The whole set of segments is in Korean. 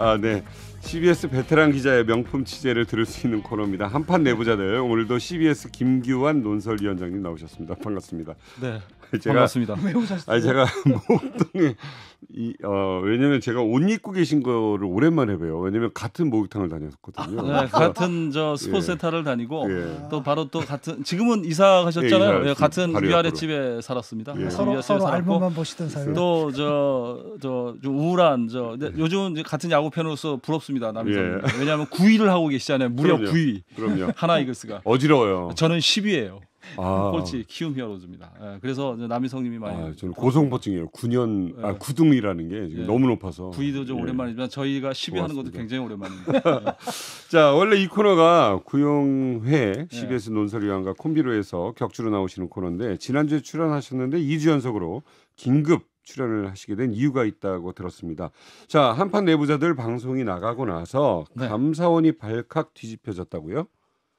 아, 네. CBS 베테랑 기자의 명품 취재를 들을 수 있는 코너입니다. 한판 내부자들 오늘도 CBS 김규환 논설위원장님 나오셨습니다. 반갑습니다. 네. 제가, 반갑습니다. 아 제가 목동에 이, 어, 왜냐면 제가 옷 입고 계신 거를 오랜만에 봬요. 왜냐면 같은 목욕탕을 다녔거든요. 네, 같은 저스포 예. 센터를 다니고 예. 또 바로 또 같은 지금은 이사하셨잖아요. 예, 이 예, 같은 위아래 집에 살았습니다. 예. 서로 서로 알몸만 보시던 사이. 또저 저 우울한 저 예. 요즘 같은 야구 팬으로서 부럽습니다. 없습니다. 남희섬. 예. 왜냐하면 9위를 하고 계시잖아요. 무려 그럼요. 9위. 그럼요. 하나 이글스가. 어지러워요. 저는 10위예요. 아. 꼴찌 키움 히어로즈입니다. 예, 그래서 남희성님이 많이 아, 저는 어. 고성포증이에요. 9년 아, 예. 아 9등이라는 게 지금 예. 너무 높아서. 9위도 좀 예. 오랜만이지만 저희가 10위 하는 것도 굉장히 오랜만입니다. 예. 자 원래 이 코너가 구영회 예. CBS 논설위원과 콤비로 해서 격주로 나오시는 코너인데 지난주에 출연하셨는데 2주 연속으로 긴급 출연을 하시게 된 이유가 있다고 들었습니다. 자, 한판 내부자들 방송이 나가고 나서 네. 감사원이 발칵 뒤집혀졌다고요?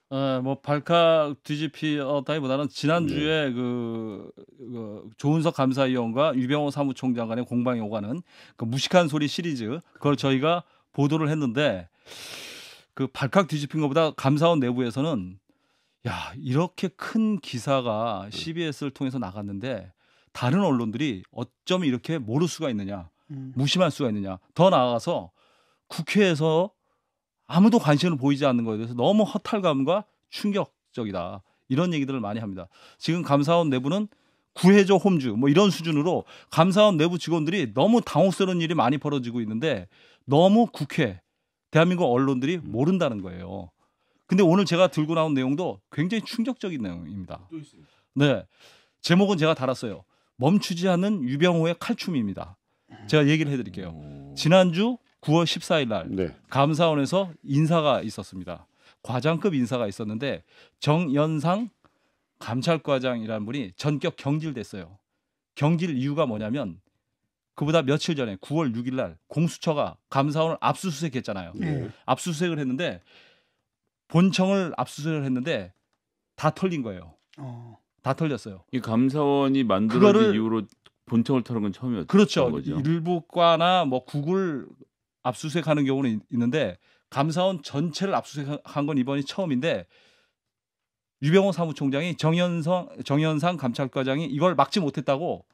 어, 뭐 발칵 뒤집히다기보다는 지난주에 네. 그, 그 조은석 감사위원과 유병호 사무총장 간의 공방이 오가는 그 무식한 소리 시리즈 그걸 저희가 보도를 했는데 그 발칵 뒤집힌 것보다 감사원 내부에서는 야 이렇게 큰 기사가 네. CBS를 통해서 나갔는데 다른 언론들이 어쩜 이렇게 모를 수가 있느냐, 음. 무심할 수가 있느냐. 더 나아가서 국회에서 아무도 관심을 보이지 않는 거에 대해서 너무 허탈감과 충격적이다. 이런 얘기들을 많이 합니다. 지금 감사원 내부는 구해줘 홈즈뭐 이런 수준으로 감사원 내부 직원들이 너무 당혹스러운 일이 많이 벌어지고 있는데 너무 국회 대한민국 언론들이 음. 모른다는 거예요. 근데 오늘 제가 들고 나온 내용도 굉장히 충격적인 내용입니다. 네. 제목은 제가 달았어요. 멈추지 않는 유병호의 칼춤입니다. 음. 제가 얘기를 해드릴게요. 음. 지난주 9월 14일 날 네. 감사원에서 인사가 있었습니다. 과장급 인사가 있었는데 정연상 감찰과장이라는 분이 전격 경질됐어요. 경질 이유가 뭐냐면 그보다 며칠 전에 9월 6일 날 공수처가 감사원을 압수수색했잖아요. 네. 압수수색을 했는데 본청을 압수수색을 했는데 다 털린 거예요. 어. 다 털렸어요. 이 감사원이 만들어진 이후로 본청을 털은 건 처음이었죠. 그렇죠. 거죠. 일부과나 뭐 구글 압수수색하는 경우는 있는데 감사원 전체를 압수수색한 건 이번이 처음인데 유병호 사무총장이 정현성 정현상 감찰과장이 이걸 막지 못했다고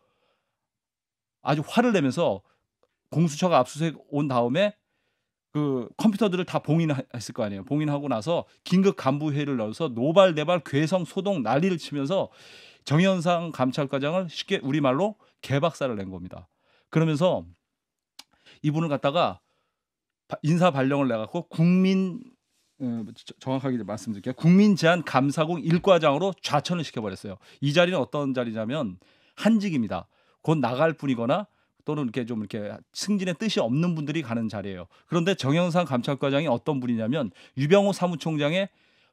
아주 화를 내면서 공수처가 압수수색 온 다음에 그 컴퓨터들을 다 봉인했을 거 아니에요. 봉인하고 나서 긴급 간부회의를 넣어서 노발대발 괴성 소동 난리를 치면서 정현상 감찰과장을 쉽게 우리말로 개박살을 낸 겁니다. 그러면서 이분을 갖다가 인사 발령을 내갖고 국민 어, 정확하게 말씀드릴게요. 국민 제한 감사국 일과장으로 좌천을 시켜버렸어요. 이 자리는 어떤 자리냐면 한직입니다. 곧 나갈 뿐이거나 또는 이렇게 좀 이렇게 승진의 뜻이 없는 분들이 가는 자리예요. 그런데 정영상 감찰과장이 어떤 분이냐면 유병호 사무총장의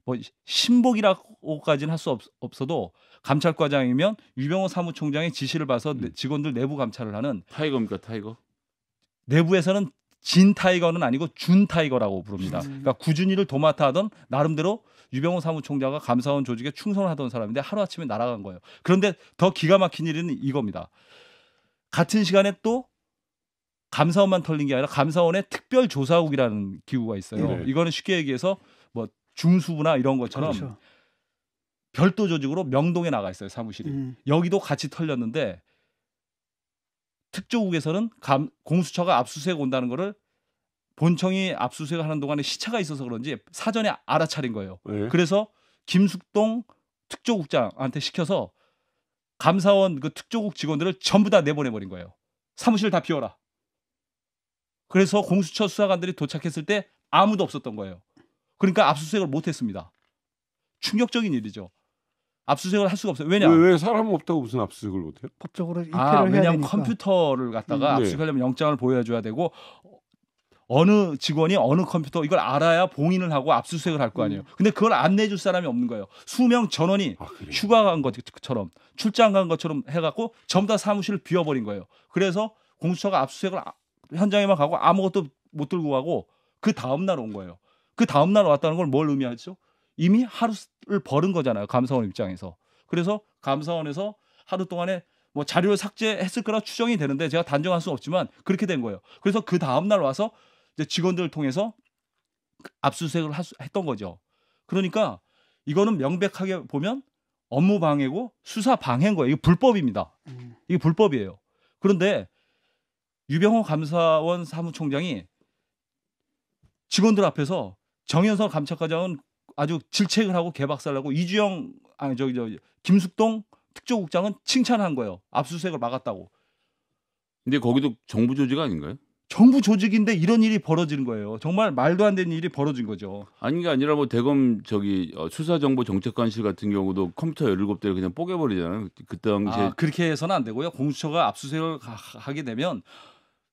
뭐 신복이라고까지는 할 수 없어도 감찰과장이면 유병호 사무총장의 지시를 봐서 음. 직원들 내부 감찰을 하는 타이거입니까 타이거? 내부에서는 진 타이거는 아니고 준 타이거라고 부릅니다. 음. 그러니까 구준이를 도맡아 하던 나름대로 유병호 사무총장과 감사원 조직에 충성을 하던 사람인데 하루아침에 날아간 거예요. 그런데 더 기가 막힌 일은 이겁니다. 같은 시간에 또 감사원만 털린 게 아니라 감사원의 특별 조사국이라는 기구가 있어요. 네. 이거는 쉽게 얘기해서 뭐 중수부나 이런 것처럼 그렇죠. 별도 조직으로 명동에 나가 있어요 사무실이. 음. 여기도 같이 털렸는데 특조국에서는 감, 공수처가 압수수색 온다는 거를 본청이 압수수색하는 동안에 시차가 있어서 그런지 사전에 알아차린 거예요. 네. 그래서 김숙동 특조국장한테 시켜서 감사원 그 특조국 직원들을 전부 다 내보내버린 거예요. 사무실 다 비워라. 그래서 공수처 수사관들이 도착했을 때 아무도 없었던 거예요. 그러니까 압수수색을 못했습니다. 충격적인 일이죠. 압수수색을 할 수가 없어요. 왜냐? 왜, 왜 사람 없다고 무슨 압수수색을 못해요? 법적으로 이태를 아, 해야 왜냐면 컴퓨터를 갖다가 음, 네. 압수수색하려면 영장을 보여줘야 되고 어느 직원이 어느 컴퓨터 이걸 알아야 봉인을 하고 압수수색을 할 거 아니에요. 음. 근데 그걸 안내줄 사람이 없는 거예요. 수명 전원이 아, 휴가 간 것처럼 출장 간 것처럼 해갖고 전부 다 사무실을 비워버린 거예요. 그래서 공수처가 압수수색을 아, 현장에만 가고 아무것도 못 들고 가고 그 다음날 온 거예요. 그 다음날 왔다는 걸 뭘 의미하죠? 이미 하루를 벌은 거잖아요. 감사원 입장에서. 그래서 감사원에서 하루 동안에 뭐 자료를 삭제했을 거라 추정이 되는데 제가 단정할 수는 없지만 그렇게 된 거예요. 그래서 그 다음날 와서 이제 직원들을 통해서 압수수색을 수 했던 거죠. 그러니까 이거는 명백하게 보면 업무 방해고 수사 방해인 거예요. 이거 불법입니다. 음. 이게 불법이에요. 그런데 유병호 감사원 사무총장이 직원들 앞에서 정현선 감찰과장은 아주 질책을 하고 개박살하고 이주영 아니 저기 저 김숙동 특조국장은 칭찬한 거예요. 압수수색을 막았다고. 근데 거기도 정부 조직 아닌가요? 정부 조직인데 이런 일이 벌어지는 거예요. 정말 말도 안 되는 일이 벌어진 거죠. 아니게 아니라 뭐 대검 저기 어, 수사정보정책관실 같은 경우도 컴퓨터 열일 대를 그냥 뽀개버리잖아요. 그, 그 당시에 아, 그렇게 해서는 안 되고요. 공수처가 압수수색을 하게 되면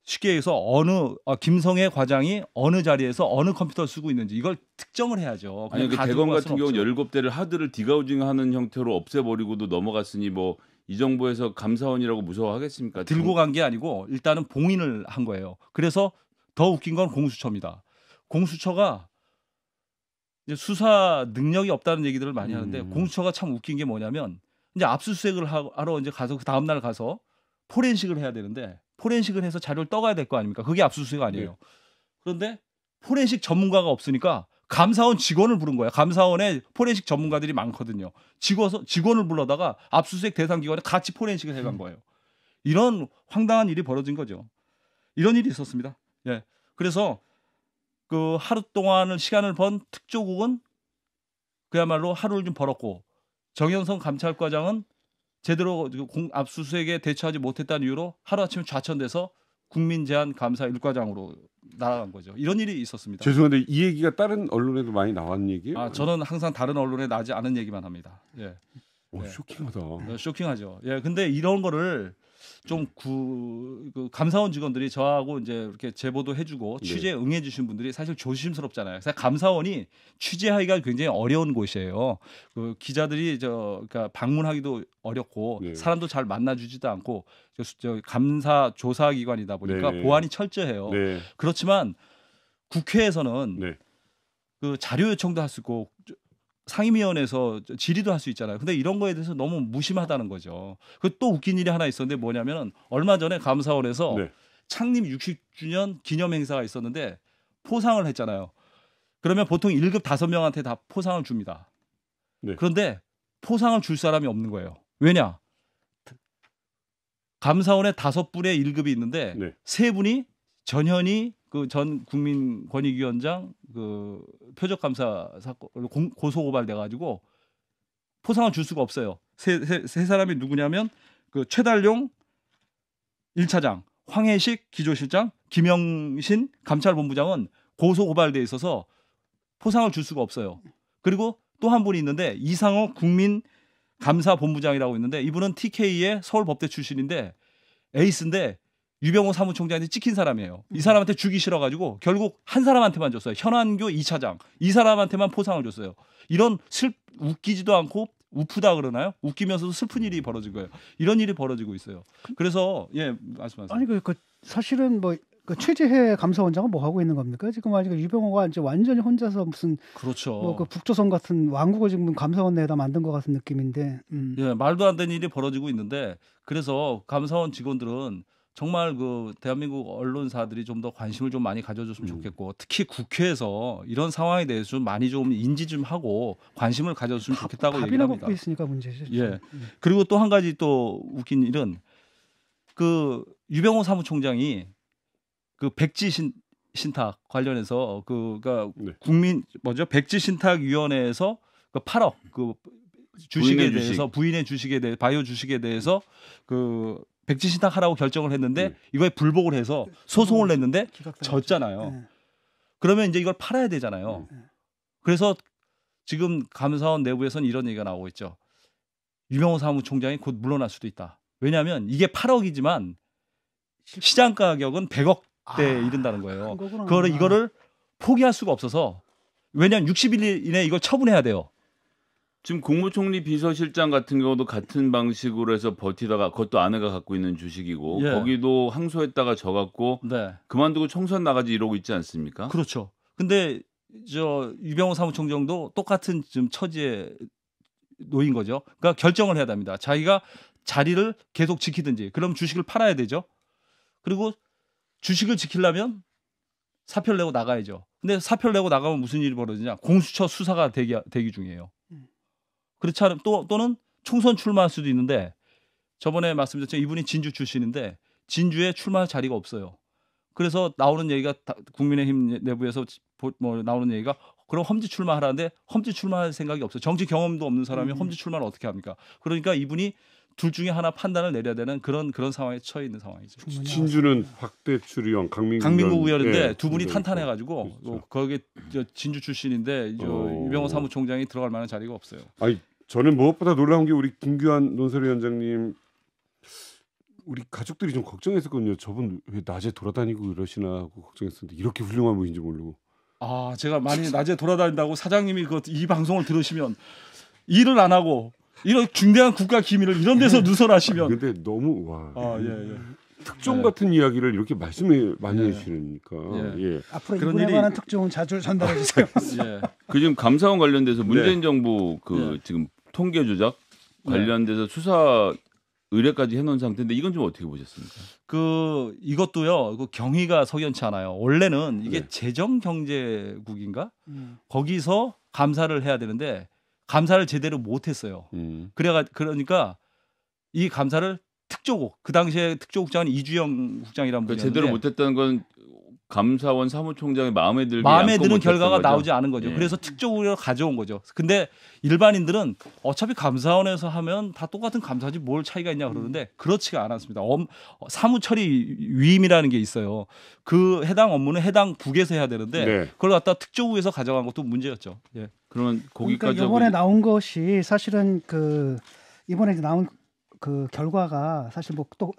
쉽게 해서 어느 아, 김성애 과장이 어느 자리에서 어느 컴퓨터 쓰고 있는지 이걸 특정을 해야죠. 아니 그 대검 같은 경우는 열일 대를 하드를 디가우징하는 형태로 없애버리고도 넘어갔으니 뭐이 정부에서 감사원이라고 무서워하겠습니까? 아, 들고 간 게 아니고 일단은 봉인을 한 거예요. 그래서 더 웃긴 건 공수처입니다. 공수처가 이제 수사 능력이 없다는 얘기들을 많이 하는데 음. 공수처가 참 웃긴 게 뭐냐면 이제 압수수색을 하러 이제 가서 그 다음 날 가서 포렌식을 해야 되는데 포렌식을 해서 자료를 떠가야 될 거 아닙니까? 그게 압수수색 아니에요. 네. 그런데 포렌식 전문가가 없으니까 감사원 직원을 부른 거야. 감사원에 포렌식 전문가들이 많거든요. 직원서, 직원을 불러다가 압수수색 대상 기관에 같이 포렌식을 해간 거예요. 이런 황당한 일이 벌어진 거죠. 이런 일이 있었습니다. 예. 그래서 그 하루 동안을 시간을 번 특조국은 그야말로 하루를 좀 벌었고 정영선 감찰과장은 제대로 압수수색에 대처하지 못했다는 이유로 하루아침에 좌천돼서 국민 제한 감사 일과장으로 날아간 거죠. 이런 일이 있었습니다. 죄송한데 이 얘기가 다른 언론에도 많이 나왔 는 얘기예요? 아, 저는 항상 다른 언론에 나지 않은 얘기만 합니다. 예. 오, 네. 쇼킹하다. 네, 쇼킹하죠. 예, 근데 이런 거를 좀 구, 그 감사원 직원들이 저하고 이제 이렇게 제보도 해주고 예. 취재 응해주신 분들이 사실 조심스럽잖아요. 사실 감사원이 취재하기가 굉장히 어려운 곳이에요. 그 기자들이 저 그러니까 방문하기도 어렵고 네. 사람도 잘 만나주지도 않고 저, 저 감사 조사 기관이다 보니까 네. 보안이 철저해요. 네. 그렇지만 국회에서는 네. 그 자료 요청도 할 수 있고 상임위원회에서 질의도 할 수 있잖아요. 근데 이런 거에 대해서 너무 무심하다는 거죠. 그 또 웃긴 일이 하나 있었는데 뭐냐면은 얼마 전에 감사원에서 네. 창립 60주년 기념 행사가 있었는데 포상을 했잖아요. 그러면 보통 1급 5명한테 다 포상을 줍니다. 네. 그런데 포상을 줄 사람이 없는 거예요. 왜냐? 감사원에 5섯 분의 1급이 있는데 네. 세 네. 분이 전현이 그전 국민 권익위원장 그 표적 감사 사건으 고소 고발돼 가지고 포상을 줄 수가 없어요. 세, 세, 세 사람이 누구냐면 그 최달용 1차장 황해식 기조실장, 김영신 감찰본부장은 고소 고발돼 있어서 포상을 줄 수가 없어요. 그리고 또 한 분이 있는데 이상호 국민 감사본부장이라고 있는데 이분은 TK의 서울법대 출신인데 에이스인데 유병호 사무총장한테 찍힌 사람이에요. 이 사람한테 주기 싫어가지고 결국 한 사람한테만 줬어요. 현안교 2차장 이 사람한테만 포상을 줬어요. 이런 슬 웃기지도 않고 우프다 그러나요? 웃기면서도 슬픈 일이 벌어진 거예요. 이런 일이 벌어지고 있어요. 그래서 예 말씀하세요. 아니 그, 그 사실은 뭐 그 최재해 감사원장은 뭐 하고 있는 겁니까? 지금 아직 유병호가 이제 완전히 혼자서 무슨 그렇죠. 뭐그 북조선 같은 왕국을 지금 감사원 내에다 만든 것 같은 느낌인데. 음. 예, 말도 안 되는 일이 벌어지고 있는데 그래서 감사원 직원들은 정말 그 대한민국 언론사들이 좀 더 관심을 좀 많이 가져줬으면 음. 좋겠고 음. 특히 국회에서 이런 상황에 대해서 좀 많이 좀 인지 좀 하고 관심을 가져줬으면 좋겠다고 얘기합니다. 먹고 있으니까 문제죠. 예. 음. 그리고 또 한 가지 또 웃긴 일은 그 유병호 사무총장이 그 백지 신 신탁 관련해서 그그니까 네. 국민 뭐죠 백지 신탁 위원회에서 그 8억 그 주식에 대해서 주식. 부인의 주식에 대해 바이오 주식에 대해서 그 백지신탁 하라고 결정을 했는데 네. 이거에 불복을 해서 네. 소송을 냈는데 졌잖아요. 네. 그러면 이제 이걸 팔아야 되잖아요. 네. 네. 그래서 지금 감사원 내부에서는 이런 얘기가 나오고 있죠. 유명호 사무총장이 곧 물러날 수도 있다. 왜냐하면 이게 8억이지만 시장 가격은 100억대에 아, 이른다는 거예요. 그거를 이거를 포기할 수가 없어서 왜냐하면 60일 이내 이걸 처분해야 돼요. 지금 국무총리 비서실장 같은 경우도 같은 방식으로 해서 버티다가 그것도 아내가 갖고 있는 주식이고 예. 거기도 항소했다가 져갖고 네. 그만두고 총선 나가지 이러고 있지 않습니까? 그렇죠. 근데 저 유병호 사무총장도 똑같은 지금 처지에 놓인 거죠. 그러니까 결정을 해야 됩니다. 자기가 자리를 계속 지키든지 그럼 주식을 팔아야 되죠. 그리고 주식을 지키려면 사표를 내고 나가야죠. 근데 사표를 내고 나가면 무슨 일이 벌어지냐? 공수처 수사가 대기, 대기 중이에요. 그렇지 않으면 또 또는 총선 출마할 수도 있는데 저번에 말씀드렸죠 이분이 진주 출신인데 진주에 출마할 자리가 없어요. 그래서 나오는 얘기가 국민의힘 내부에서 뭐 나오는 얘기가 그럼 험지 출마하라는데 험지 출마할 생각이 없어요. 정치 경험도 없는 사람이 음. 험지 출마를 어떻게 합니까? 그러니까 이분이 둘 중에 하나 판단을 내려야 되는 그런 그런 상황에 처해 있는 상황이죠. 진주는 박대출 의원, 강민구 강민국 의원인데 예, 두 분이 탄탄해가지고 그렇죠. 뭐 거기 진주 출신인데 어... 유병호 사무총장이 들어갈 만한 자리가 없어요. 아니 저는 무엇보다 놀라운 게 우리 김규환 논설위원장님 우리 가족들이 좀 걱정했었거든요. 저분 왜 낮에 돌아다니고 이러시나 하고 걱정했었는데 이렇게 훌륭한 분인지 모르고. 아 제가 많이 낮에 돌아다닌다고 사장님이 그이 방송을 들으시면 일을 안 하고 이런 중대한 국가 기밀을 이런 데서 네. 누설하시면. 근데 너무 와. 아 예. 예. 특종 네. 같은 이야기를 이렇게 말씀을 많이 네. 해주시니까 네. 예. 앞으로 그런 일이... 관한 특종은 자주 전달해 주세요. 예. 그 지금 감사원 관련돼서 문재인 네. 정부 그 네. 지금 통계 조작 네. 관련돼서 네. 수사 의뢰까지 해놓은 상태인데 이건 좀 어떻게 보셨습니까? 그 이것도요. 그 경위가 석연치 않아요. 원래는 이게 네. 재정 경제국인가 음. 거기서 감사를 해야 되는데 감사를 제대로 못했어요. 음. 그래가 그러니까 이 감사를 특조국 그 당시에 특조국장은 이주영 국장이란 분이었는데 그러니까 제대로 못했다는 건 감사원 사무총장의 마음에 들지 마음에 드는 결과가 거죠? 나오지 않은 거죠. 예. 그래서 특종으로 가져온 거죠. 근데 일반인들은 어차피 감사원에서 하면 다 똑같은 감사지 뭘 차이가 있냐 그러는데 그렇지가 않았습니다. 엄, 사무처리 위임이라는 게 있어요. 그 해당 업무는 해당 국에서 해야 되는데 네. 그걸 갖다 특조부에서 가져간 것도 문제였죠. 예. 그러면 거기까지 그러니까 이번에 하고... 나온 것이 사실은 그 이번에 나온 그 결과가 사실 뭐또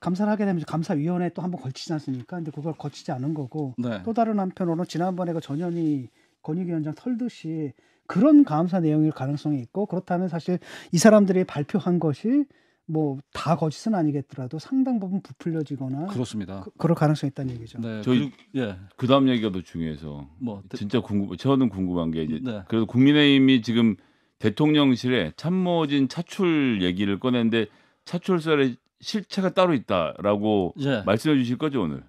감사를 하게 되면 감사위원회 또한번 걸치지 않습니까? 근데 그걸 거치지 않은 거고 네. 또 다른 한편으로는 지난번에 그 전현희 권익위원장 털듯이 그런 감사 내용일 가능성이 있고 그렇다면 사실 이 사람들이 발표한 것이 뭐 다 거짓은 아니겠더라도 상당 부분 부풀려지거나 그렇습니다. 그, 럴 가능성이 있다는 얘기죠. 네. 저희 그, 예. 그다음 얘기가 더 중요해서 뭐 진짜 궁금 저는 궁금한 게 이제 네. 그래서 국민의힘이 지금 대통령실에 참모진 차출 얘기를 꺼냈는데 차출설에 실체가 따로 있다라고 예. 말씀해 주실 거죠 오늘?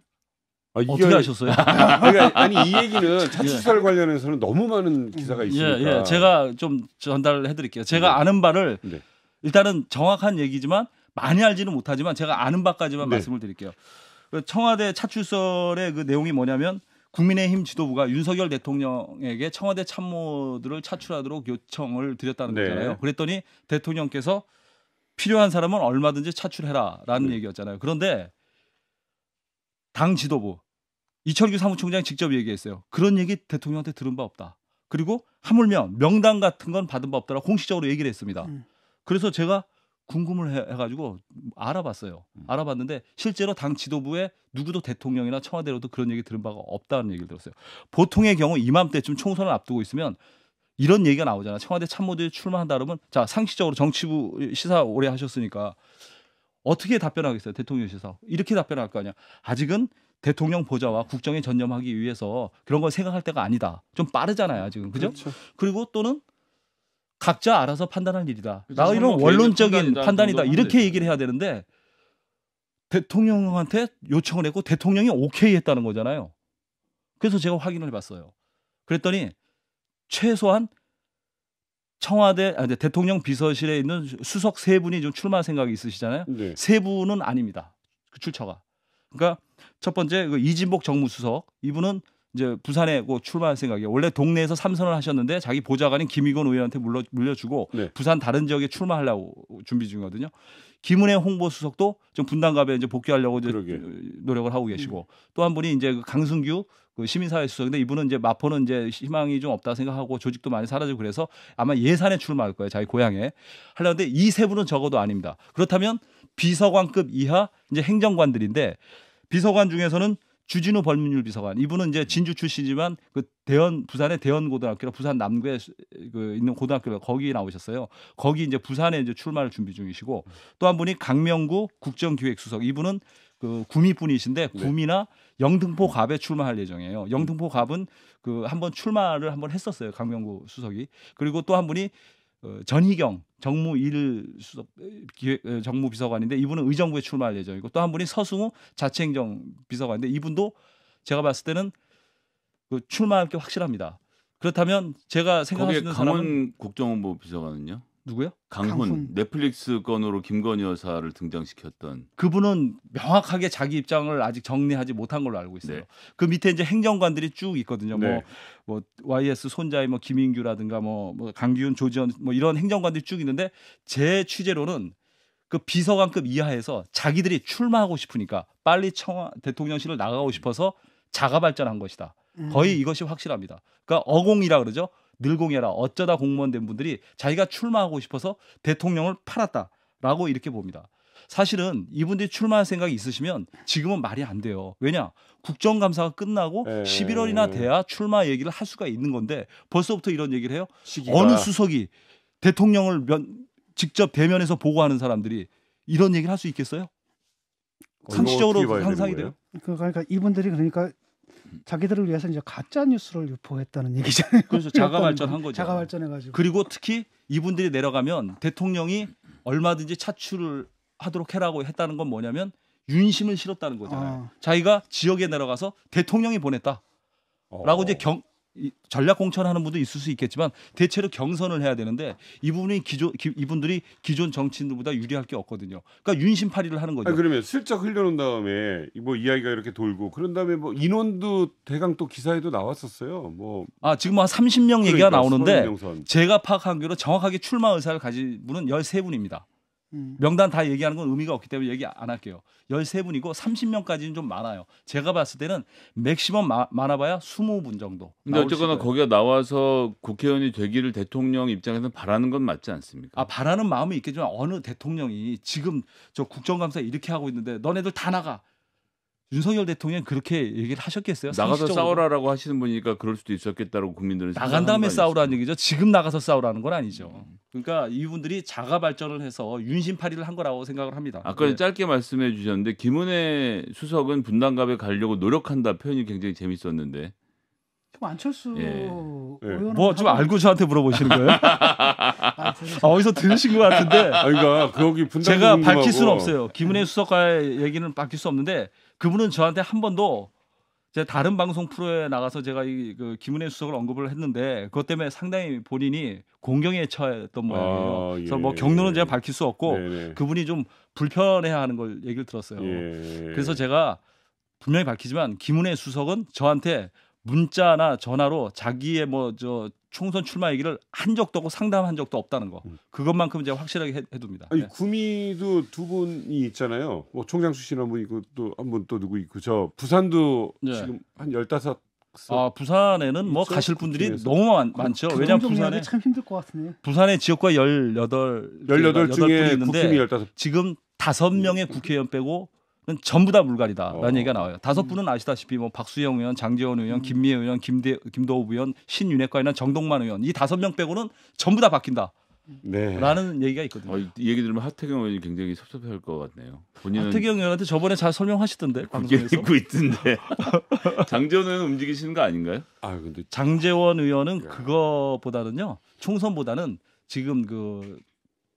아, 이게, 어떻게 하셨어요? 그러니까, 아니 이 얘기는 자치수 예. 관련해서는 너무 많은 기사가 예, 있으니까 예, 제가 좀전달 해드릴게요. 제가 네. 아는 바를 네. 일단은 정확한 얘기지만 많이 알지는 못하지만 제가 아는 바까지만 네. 말씀을 드릴게요. 그 청와대 차출설의 그 내용이 뭐냐면 국민의힘 지도부가 윤석열 대통령에게 청와대 참모들을 차출하도록 요청을 드렸다는 네. 거잖아요. 그랬더니 대통령께서 필요한 사람은 얼마든지 차출해라라는 네. 얘기였잖아요. 그런데 당 지도부 이철규 사무총장이 직접 얘기했어요. 그런 얘기 대통령한테 들은 바 없다. 그리고 하물며 명단 같은 건 받은 바 없다라 공식적으로 얘기를 했습니다. 음. 그래서 제가 궁금을 해, 해가지고 알아봤어요. 음. 알아봤는데 실제로 당 지도부에 누구도 대통령이나 청와대로도 그런 얘기 들은 바가 없다는 얘기를 들었어요. 보통의 경우 이맘때쯤 총선을 앞두고 있으면 이런 얘기가 나오잖아. 청와대 참모들이 출마한다 그러면 자 상식적으로 정치부 시사 오래 하셨으니까 어떻게 답변하겠어요 대통령 시사 이렇게 답변할 거 아니야. 아직은 대통령 보좌와 국정에 전념하기 위해서 그런 걸 생각할 때가 아니다. 좀 빠르잖아요 지금 그죠? 그렇죠. 그리고 또는 각자 알아서 판단할 일이다. 나 이런 원론적인 판단이다. 판단이다. 이렇게 얘기를 해야 되는데 대통령한테 요청을 했고 대통령이 오케이 했다는 거잖아요. 그래서 제가 확인을 해봤어요. 그랬더니 최소한 청와대 아니, 대통령 비서실에 있는 수석 세 분이 좀 출마 생각이 있으시잖아요. 네. 세 분은 아닙니다. 그 출처가. 그러니까 첫 번째 그 이진복 정무수석 이분은 이제 부산에 출마할 생각이에요. 원래 동네에서 삼선을 하셨는데 자기 보좌관인 김익건 의원한테 물러, 물려주고 네. 부산 다른 지역에 출마하려고 준비 중이거든요. 김은혜 홍보수석도 좀 분당갑에 이제 복귀하려고 이제 노력을 하고 계시고 음. 또한 분이 이제 그 강승규 그 시민사회 수석인데 이분은 이제 마포는 이제 희망이 좀 없다 생각하고 조직도 많이 사라지고 그래서 아마 예산에 출마할 거예요. 자기 고향에. 하려는데 이 세 분은 적어도 아닙니다. 그렇다면 비서관급 이하 이제 행정관들인데 비서관 중에서는 주진우 벌문율 비서관 이분은 이제 진주 출신이지만 그 대연 부산의 대연 고등학교라 부산 남구에 그 있는 고등학교 거기 나오셨어요. 거기 이제 부산에 이제 출마를 준비 중이시고 또 한 분이 강명구 국정기획수석 이분은 그 구미뿐이신데 네. 구미나 영등포 갑에 출마할 예정이에요. 영등포 갑은 그 한번 출마를 한번 했었어요. 강명구 수석이. 그리고 또 한 분이 어, 전희경 정무 일 수석 기획, 정무 비서관인데 이분은 의정부에 출마할 예정이고 또 한 분이 서승우 자치행정 비서관인데 이분도 제가 봤을 때는 그 출마할 게 확실합니다. 그렇다면 제가 생각할 수 있는 사람은 국정원부 비서관은요? 누구요? 강훈, 강훈, 넷플릭스 건으로 김건희 여사를 등장시켰던 그분은 명확하게 자기 입장을 아직 정리하지 못한 걸로 알고 있어요. 네. 그 밑에 이제 행정관들이 쭉 있거든요. 뭐, 네. 뭐, 뭐 YS 손자의 뭐 김인규라든가 뭐, 뭐 강기훈 조지현 뭐 이런 행정관들이 쭉 있는데 제 취재로는 그 비서관급 이하에서 자기들이 출마하고 싶으니까 빨리 청와 대통령실을 나가고 싶어서 자가 발전한 것이다. 거의 음. 이것이 확실합니다. 그러니까 어공이라 그러죠. 늘공해라 어쩌다 공무원 된 분들이 자기가 출마하고 싶어서 대통령을 팔았다라고 이렇게 봅니다. 사실은 이분들이 출마할 생각이 있으시면 지금은 말이 안 돼요. 왜냐? 국정감사가 끝나고 에... 11월이나 돼야 출마 얘기를 할 수가 있는 건데 벌써부터 이런 얘기를 해요. 시기가... 어느 수석이 대통령을 면, 직접 대면에서 보고하는 사람들이 이런 얘기를 할 수 있겠어요? 상식적으로 상상이 돼요. 그, 그러니까 이분들이 그러니까 자기들을 위해서 이제 가짜 뉴스를 유포했다는 얘기잖아요. 그래서 자가 발전한 거죠. 자가 발전해 가지고. 그리고 특히 이분들이 내려가면 대통령이 얼마든지 차출을 하도록 해라고 했다는 건 뭐냐면 윤심을 실었다는 거잖아요. 아. 자기가 지역에 내려가서 대통령이 보냈다. 라고 어. 이제 경, 전략 공천하는 분도 있을 수 있겠지만 대체로 경선을 해야 되는데 이 부분이 기존 기, 이분들이 기존 정치인들보다 유리할 게 없거든요. 그러니까 윤심팔이를 하는 거죠. 아니, 그러면 슬쩍 흘려놓은 다음에 뭐 이야기가 이렇게 돌고 그런 다음에 뭐 인원도 대강 또 기사에도 나왔었어요. 뭐아 지금 한 30명 얘기가 그러니까, 나오는데 제가 파악한 기로 정확하게 출마 의사를 가진 분은 13분입니다. 음. 명단 다 얘기하는 건 의미가 없기 때문에 얘기 안 할게요. 13분이고 30명까지는 좀 많아요. 제가 봤을 때는 맥시멈 마, 많아봐야 20분 정도. 근데 어쨌거나 거기에 나와서 국회의원이 되기를 대통령 입장에서는 바라는 건 맞지 않습니까? 아, 바라는 마음이 있겠지만 어느 대통령이 지금 저 국정감사 이렇게 하고 있는데 너네들 다 나가. 윤석열 대통령 그렇게 얘기를 하셨겠어요? 나가서 상식적으로. 싸우라라고 하시는 분이니까 그럴 수도 있었겠다고 국민들은 나간 다음에 싸우라는 얘기죠. 지금 나가서 싸우라는 건 아니죠. 음. 그러니까 이분들이 자가 발전을 해서 윤심팔이를 한 거라고 생각을 합니다. 아까 네. 짧게 말씀해 주셨는데 김은혜 수석은 분단갑에 가려고 노력한다 표현이 굉장히 재밌었는데 안철수 예. 의원 예. 뭐좀 알고 저한테 물어보시는 거예요? 아, 아, 어디서 들으신 것 같은데. 아, 그러니까 거기 분단 제가 밝힐 수는 없어요. 김은혜 수석과의 얘기는 밝힐 수 없는데 그분은 저한테 한 번도 제 다른 방송 프로에 나가서 제가 이 그 김은혜 수석을 언급을 했는데 그것 때문에 상당히 본인이 공경에 처했던 아, 모양이에요. 아, 예. 그래서 뭐 예. 경로는 제가 밝힐 수 없고 네네. 그분이 좀 불편해하는 걸 얘기를 들었어요. 예. 그래서 제가 분명히 밝히지만 김은혜 수석은 저한테 문자나 전화로 자기의 뭐저 총선 출마 얘기를 한 적도 없고 상담한 적도 없다는 거. 음. 그것만큼 제가 확실하게 해, 해둡니다. 아니, 네. 구미도 두 분이 있잖아요. 뭐 총장 출신 한분 있고 또한분또 누구 있고 저 부산도 네. 지금 한 열다섯 아 부산에는 뭐 가실 분들이 너무 많, 많죠. 그 왜냐면 부산에 참 힘들 것 같으네. 부산에 지역과 열여덟 열여덟 중에 있는데 15. 지금 다 명의 국회의원 빼고 전부 다 물갈이다라는 어. 얘기가 나와요. 다섯 음. 분은 아시다시피 뭐 박수영 의원, 장재원 의원, 음. 김미애 의원, 김대 김도호 의원, 신윤핵관이나 정동만 의원 이 다섯 명 빼고는 전부 다 바뀐다. 네. 라는 얘기가 있거든요. 어, 이 얘기 들으면 하태경 의원이 굉장히 섭섭해할 것 같네요. 본인은 하태경 의원한테 저번에 잘 설명하시던데 방송에서 입고 있던데 장재원 의원 움직이시는 거 아닌가요? 아 근데 장재원 의원은 네. 그거보다는요 총선보다는 지금 그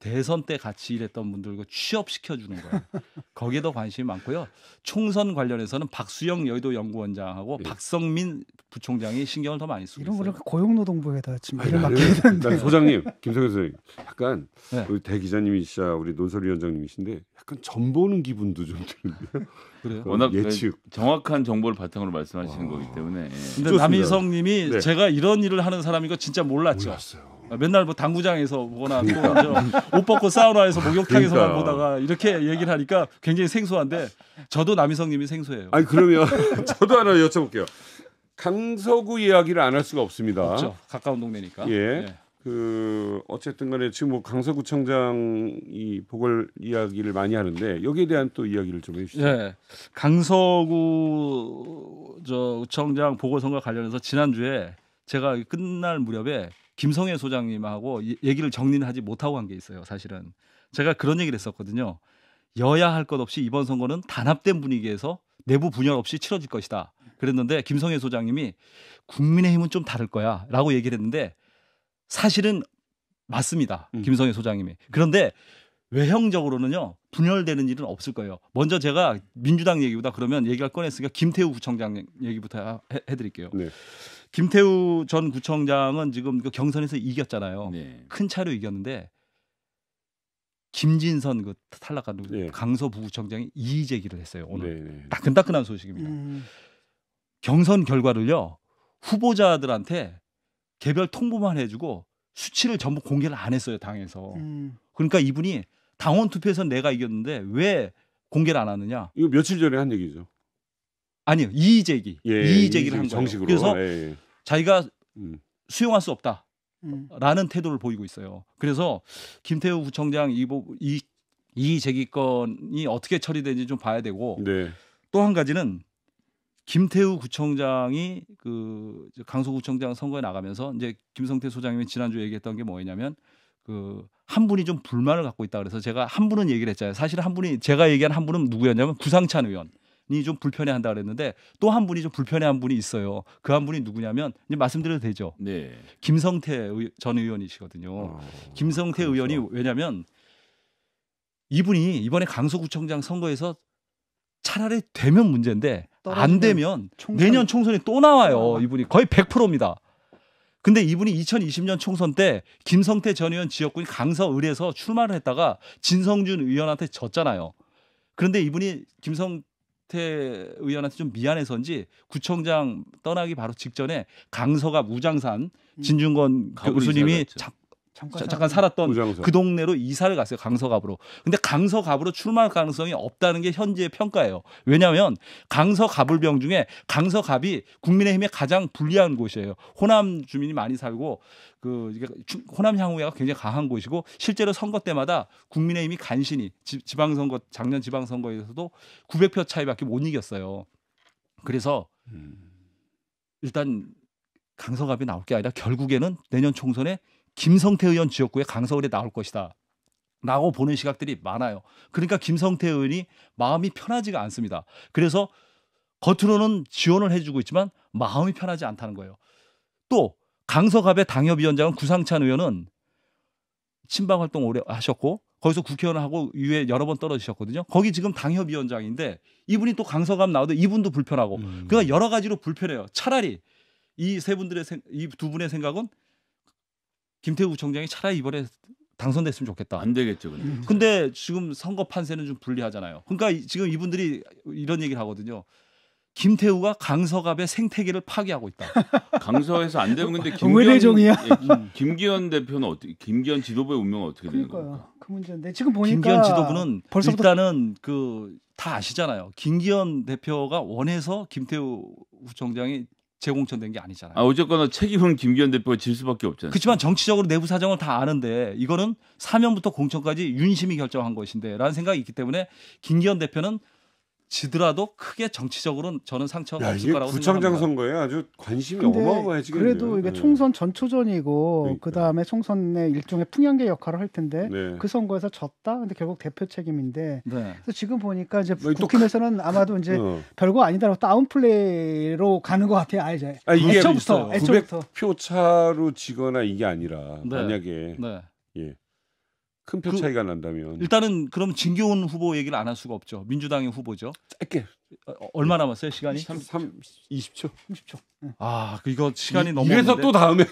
대선 때 같이 일했던 분들과 취업시켜 주는 거예요. 거기에 더 관심이 많고요. 총선 관련해서는 박수영 여의도 연구원장하고 예. 박성민 부총장이 신경을 더 많이 쓰고 이런 거를 고용노동부에다 지금 일을 맡게 는데 소장님, 김성현 선생님 약간 네. 우리 대 기자님이시자 우리 논설위원장님이신데 약간 전보는 기분도 좀드는요 그래요? 어, 워낙 예측. 그 정확한 정보를 바탕으로 말씀하시는 와. 거기 때문에. 예. 근데 남희성님이 네. 제가 이런 일을 하는 사람인 거 진짜 몰랐죠. 몰랐어요. 아, 맨날 뭐 당구장에서 보거나 그러니까. 옷 벗고 사우나에서 목욕탕에서만 뭐 그러니까. 보다가 이렇게 얘기를 하니까 굉장히 생소한데 저도 남희성님이 생소해요. 아니 그러면 저도 하나 여쭤볼게요. 강서구 이야기를 안 할 수가 없습니다. 그렇죠. 가까운 동네니까. 예. 예. 그 어쨌든간에 지금 뭐 강서구청장 이 보궐 이야기를 많이 하는데 여기에 대한 또 이야기를 좀 해주시죠. 예, 강서구 저 청장 보궐선거 관련해서 지난 주에 제가 끝날 무렵에 김성애 소장님하고 얘기를 정리는 하지 못하고 한 게 있어요. 사실은 제가 그런 얘기를 했었거든요. 여야 할 것 없이 이번 선거는 단합된 분위기에서 내부 분열 없이 치러질 것이다. 그랬는데 김성애 소장님이 국민의힘은 좀 다를 거야라고 얘기를 했는데 사실은 맞습니다. 음. 김성애 소장님이. 그런데 외형적으로는요 분열되는 일은 없을 거예요. 먼저 제가 민주당 얘기보다 그러면 얘기할 꺼냈으니까 김태우 구청장 얘기부터 해, 드릴게요 네. 김태우 전 구청장은 지금 그 경선에서 이겼잖아요. 네. 큰 차로 이겼는데 김진선 그 탈락한 네. 강서 부구청장이 이의 제기를 했어요. 오늘 네, 네. 따끈따끈한 소식입니다. 음. 경선 결과를요 후보자들한테 개별 통보만 해주고 수치를 전부 공개를 안 했어요 당에서. 음. 그러니까 이분이 당원 투표에서 내가 이겼는데 왜 공개를 안 하느냐? 이거 며칠 전에 한 얘기죠. 아니요 이의 제기 예, 이의 제기를 한 거예요. 그래서 예, 예. 자기가 음. 수용할 수 없다. 음. 라는 태도를 보이고 있어요. 그래서 김태우 구청장 이, 이, 이 제기건이 어떻게 처리되는지 좀 봐야 되고 네. 또한 가지는 김태우 구청장이 그 강서구청장 선거에 나가면서 이제 김성태 소장님이 지난주 에 얘기했던 게 뭐였냐면 그 한 분이 좀 불만을 갖고 있다 그래서 제가 한 분은 얘기를 했잖아요. 사실 한 분이 제가 얘기한 한 분은 누구였냐면 구상찬 의원. 분이 좀 불편해한다 그랬는데 또 한 분이 좀 불편해한 분이 있어요. 그 한 분이 누구냐면 이제 말씀드려도 되죠. 네. 김성태 전 의원이시거든요. 어, 김성태 그렇죠. 의원이 왜냐면 이분이 이번에 강서구청장 선거에서 차라리 되면 문제인데 안 되면 총선... 내년 총선에 또 나와요. 아. 이분이 거의 100%입니다. 근데 이분이 2020년 총선 때 김성태 전 의원 지역구인 강서 을에서 출마를 했다가 진성준 의원한테 졌잖아요. 그런데 이분이 김성 박태 의원한테 좀 미안해서인지 구청장 떠나기 바로 직전에 강서갑 무장산 음. 진중건 교수님이 자, 잠깐, 잠깐 살았던 우장서. 그 동네로 이사를 갔어요 강서갑으로. 근데 강서갑으로 출마할 가능성이 없다는 게 현재의 평가예요. 왜냐하면 강서갑을병 중에 강서갑이 국민의힘에 가장 불리한 곳이에요. 호남 주민이 많이 살고 그 이게 호남 향후회가 굉장히 강한 곳이고 실제로 선거 때마다 국민의힘이 간신히 지, 지방선거 작년 지방선거에서도 900표 차이밖에 못 이겼어요. 그래서 음. 일단 강서갑이 나올 게 아니라 결국에는 내년 총선에 김성태 의원 지역구에 강서울에 나올 것이다. 라고 보는 시각들이 많아요. 그러니까 김성태 의원이 마음이 편하지가 않습니다. 그래서 겉으로는 지원을 해주고 있지만 마음이 편하지 않다는 거예요. 또 강서갑의 당협위원장은 구상찬 의원은 친박 활동 오래 하셨고 거기서 국회의원하고 유에 여러 번 떨어지셨거든요. 거기 지금 당협위원장인데 이분이 또강서갑 나오도 이분도 불편하고 음. 그러니까 여러 가지로 불편해요. 차라리 이 세 분들의 이 두 분의 생각은 김태우 부총장이 차라리 이번에 당선됐으면 좋겠다. 안 되겠죠, 근데. 음. 근데 지금 선거 판세는 좀 불리하잖아요. 그러니까 지금 이분들이 이런 얘기를 하거든요. 김태우가 강서갑의 생태계를 파괴하고 있다. 강서에서 안 되면 근데 김기현 예, 음. 김기현 대표는 어떻게 김기현 지도부의 운명은 어떻게 되는 거예요? 그 문제인데 지금 보니까 김기현 지도부는 벌써부터... 일단은 그 다 아시잖아요. 김기현 대표가 원해서 김태우 부총장이 재공천된 게 아니잖아요. 아, 어쨌거나 책임은 김기현 대표가 질 수밖에 없잖아요. 그렇지만 정치적으로 내부 사정을 다 아는데 이거는 사면부터 공천까지 윤심이 결정한 것인데라는 생각이 있기 때문에 김기현 대표는 지더라도 크게 정치적으로는 저는 상처가 없을 거라고 생각합니다. 선거에 아주 관심이 어마어마해지겠네요. 그래도 이게 네. 총선 전초전이고 그러니까. 그다음에 총선의 일종의 풍향계 역할을 할 텐데 네. 그 선거에서 졌다. 근데 결국 대표 책임인데 네. 그래서 지금 보니까 이제 뭐 국힘에서는 그, 아마도 이제 어. 별거 아니다라고 다운플레이로 가는 것 같아요. 아 이제 아, 이게 애초부터 애초부터 표 차로 지거나 이게 아니라 네. 만약에 네. 큰표 그, 차이가 난다면 일단은 그럼 진교훈 후보 얘기를 안 할 수가 없죠. 민주당의 후보죠. 짧게 어, 어, 얼마 남았어요 시간이? 3, 3 20초. 30초. 아, 그 이거 시간이 너무 그래서 또 다음에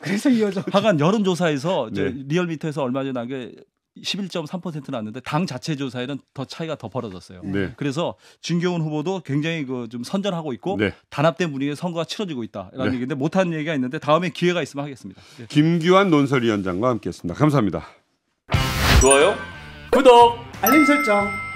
그래서 이어져. 하간 여론 조사에서 네. 리얼미터에서 얼마 전에 난게 11.3% 나왔는데 당 자체 조사에는 더 차이가 더 벌어졌어요. 네. 네. 그래서 진경훈 후보도 굉장히 그 좀 선전하고 있고 네. 단합된 분위기의 선거가 치러지고 있다라는 네. 얘기인데 못한 얘기가 있는데 다음에 기회가 있으면 하겠습니다. 예. 김규환 논설위원장과 함께했습니다. 감사합니다. 좋아요, 구독, 알림 설정